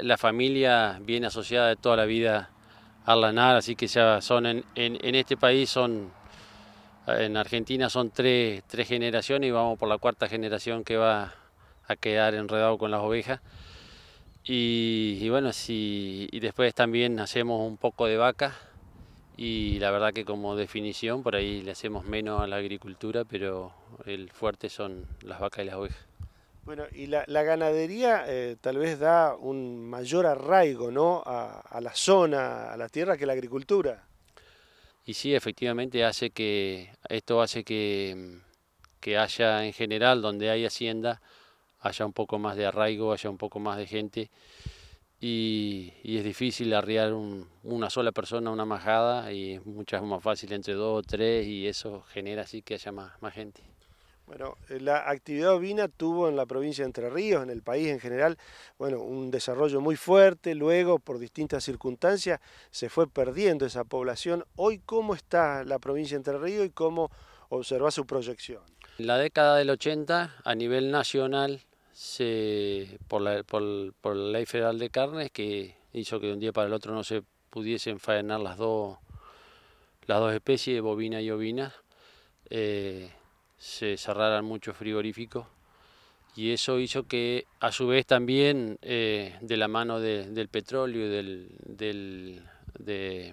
La familia viene asociada de toda la vida al lanar, así que ya son en, este país, son en Argentina son tres, generaciones y vamos por la cuarta generación que va a quedar enredado con las ovejas. Y, bueno, y después también hacemos un poco de vaca y la verdad que como definición por ahí le hacemos menos a la agricultura, pero el fuerte son las vacas y las ovejas. Bueno, y la, ganadería eh, tal vez da un mayor arraigo ¿no? A, la zona, a la tierra que la agricultura. Y sí, efectivamente hace que, esto hace que, haya en general donde hay hacienda, haya un poco más de arraigo, haya un poco más de gente. Y, es difícil arriar una sola persona una majada y es muchas más fácil entre dos o tres y eso genera así que haya más gente. Bueno, eh, la actividad ovina tuvo en la provincia de Entre Ríos, en el país en general, bueno, un desarrollo muy fuerte, luego por distintas circunstancias se fue perdiendo esa población. Hoy, ¿cómo está la provincia de Entre Ríos y cómo observa su proyección? En la década del 80, a nivel nacional, se, por, la, ley federal de carnes, que hizo que de un día para el otro no se pudiesen faenar las dos, las dos especies, bovina y ovina, eh, se cerraran muchos frigoríficos y eso hizo que a su vez también eh, de la mano del petróleo y del, de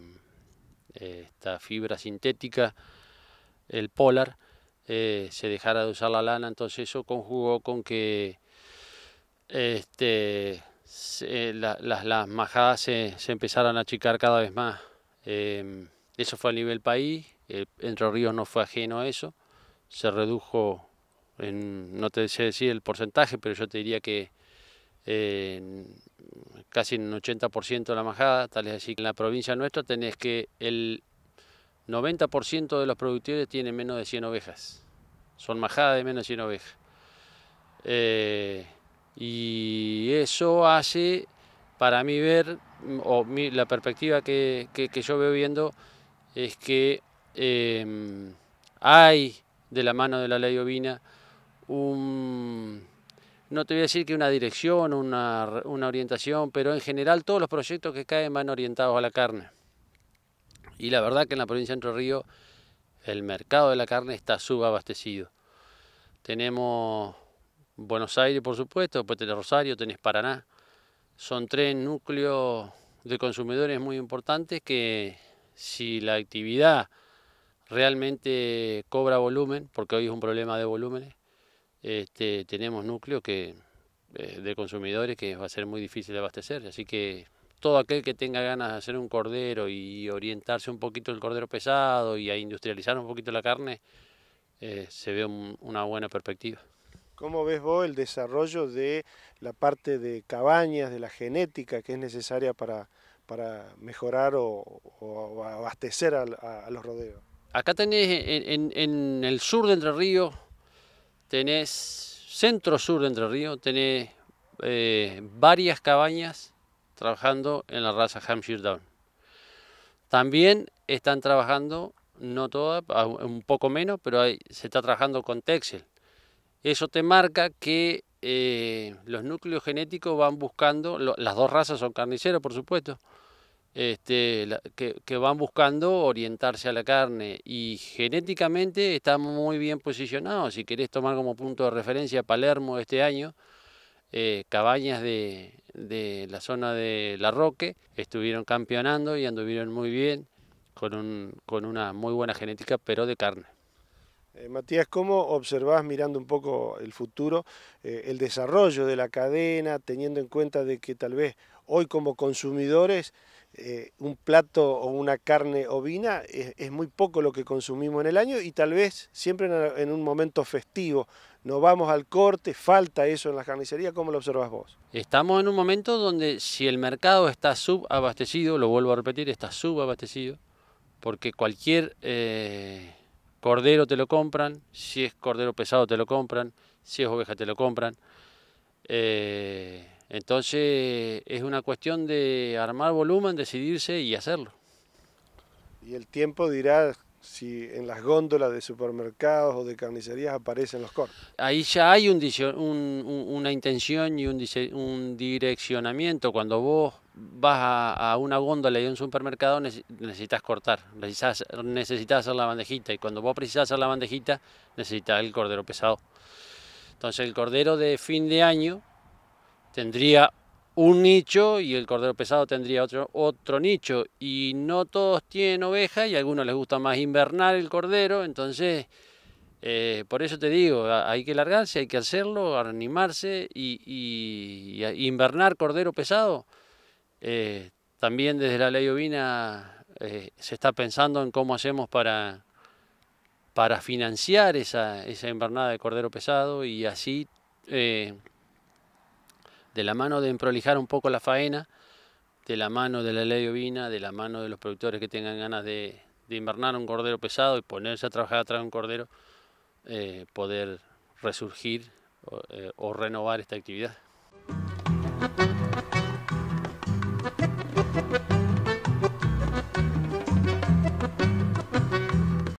eh, esta fibra sintética, el polar, eh, se dejara de usar la lana, entonces eso conjugó con que este, las, majadas se, se, empezaran a achicar cada vez más. Em, eso fue a nivel país, Entre Ríos no fue ajeno a eso se redujo en, no te sé decir el porcentaje, pero yo te diría que casi en un 80% de la majada, tal es así que en la provincia nuestra tenés que el 90% de los productores tienen menos de 100 ovejas, son majadas de menos de 100 ovejas. Eh, y eso hace, para mí ver, o la perspectiva que, yo veo viendo, es que em, hay de la mano de la ley ovina, no te voy a decir que una dirección, una, orientación, pero en general todos los proyectos que caen van orientados a la carne. Y la verdad que en la provincia de Entre Ríos el mercado de la carne está subabastecido. Tenemos Buenos Aires, por supuesto, después tenés Rosario, tenés Paraná. Son tres núcleos de consumidores muy importantes que si la actividad realmente cobra volumen, porque hoy es un problema de volúmenes. Este, tenemos núcleos que, eh, de consumidores que va a ser muy difícil de abastecer. Así que todo aquel que tenga ganas de hacer un cordero y orientarse un poquito el cordero pesado y a industrializar un poquito la carne, eh, se ve una buena perspectiva. ¿Cómo ves vos el desarrollo de la parte de cabañas, de la genética que es necesaria para, para mejorar o, abastecer a los rodeos? Acá tenés en, el sur de Entre Ríos, tenés centro-sur de Entre Ríos, tenés eh, varias cabañas trabajando en la raza Hampshire Down. También están trabajando, no todas, un poco menos, pero se está trabajando con Texel. Eso te marca que eh, los núcleos genéticos van buscando, las dos razas son carniceros, por supuesto, este, que, van buscando orientarse a la carne y genéticamente están muy bien posicionados. Si querés tomar como punto de referencia Palermo este año, eh, cabañas de, la zona de La Roque estuvieron campeonando y anduvieron muy bien con, una muy buena genética, pero de carne. Eh, Matías, ¿cómo observás mirando un poco el futuro, eh, el desarrollo de la cadena, teniendo en cuenta de que tal vez hoy como consumidores eh, un plato o una carne ovina es, muy poco lo que consumimos en el año y tal vez siempre en, un momento festivo. No vamos al corte, falta eso en la carnicería, ¿cómo lo observas vos? Estamos en un momento donde si el mercado está subabastecido, lo vuelvo a repetir, está subabastecido, porque cualquier eh, cordero te lo compran, si es cordero pesado te lo compran, si es oveja te lo compran. Eh, entonces es una cuestión de armar volumen, decidirse y hacerlo. Y el tiempo dirá si en las góndolas de supermercados o de carnicerías aparecen los cortes. Ahí ya hay un, una intención y un, direccionamiento. Cuando vos vas a, una góndola y a un supermercado necesitas cortar, necesitas, necesitas hacer la bandejita y cuando vos precisas hacer la bandejita necesitas el cordero pesado. Entonces el cordero de fin de año tendría un nicho y el cordero pesado tendría otro, otro nicho. Y no todos tienen ovejas y a algunos les gusta más invernar el cordero, entonces eh, por eso te digo, hay que largarse, hay que hacerlo, animarse y, invernar cordero pesado. Eh, también desde la ley ovina eh, se está pensando en cómo hacemos para, para financiar esa, esa invernada de cordero pesado y así de la mano de emprolijar un poco la faena, de la mano de la ley ovina, de la mano de los productores que tengan ganas de, invernar un cordero pesado y ponerse a trabajar atrás de un cordero, eh, poder resurgir eh, o renovar esta actividad.